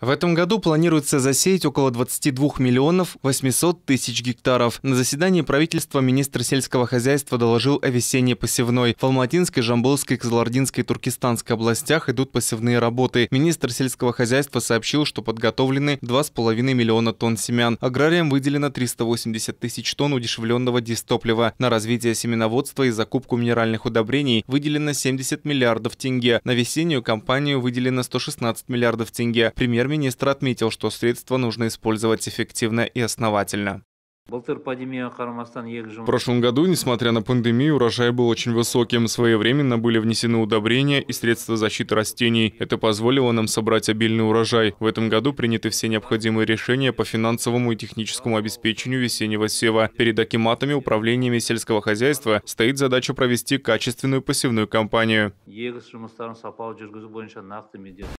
В этом году планируется засеять около 22 миллионов 800 тысяч гектаров. На заседании правительства министр сельского хозяйства доложил о весенней посевной. В Алматинской, Жамбылской, Казалардинской и Туркестанской областях идут посевные работы. Министр сельского хозяйства сообщил, что подготовлены 2,5 миллиона тонн семян. Аграриям выделено 380 тысяч тонн удешевленного дистоплива. На развитие семеноводства и закупку минеральных удобрений выделено 70 миллиардов тенге. На весеннюю кампанию выделено 116 миллиардов тенге. Премьер премьер-министр отметил, что средства нужно использовать эффективно и основательно. В прошлом году, несмотря на пандемию, урожай был очень высоким. Своевременно были внесены удобрения и средства защиты растений. Это позволило нам собрать обильный урожай. В этом году приняты все необходимые решения по финансовому и техническому обеспечению весеннего сева. Перед акиматами, управлениями сельского хозяйства стоит задача провести качественную посевную кампанию.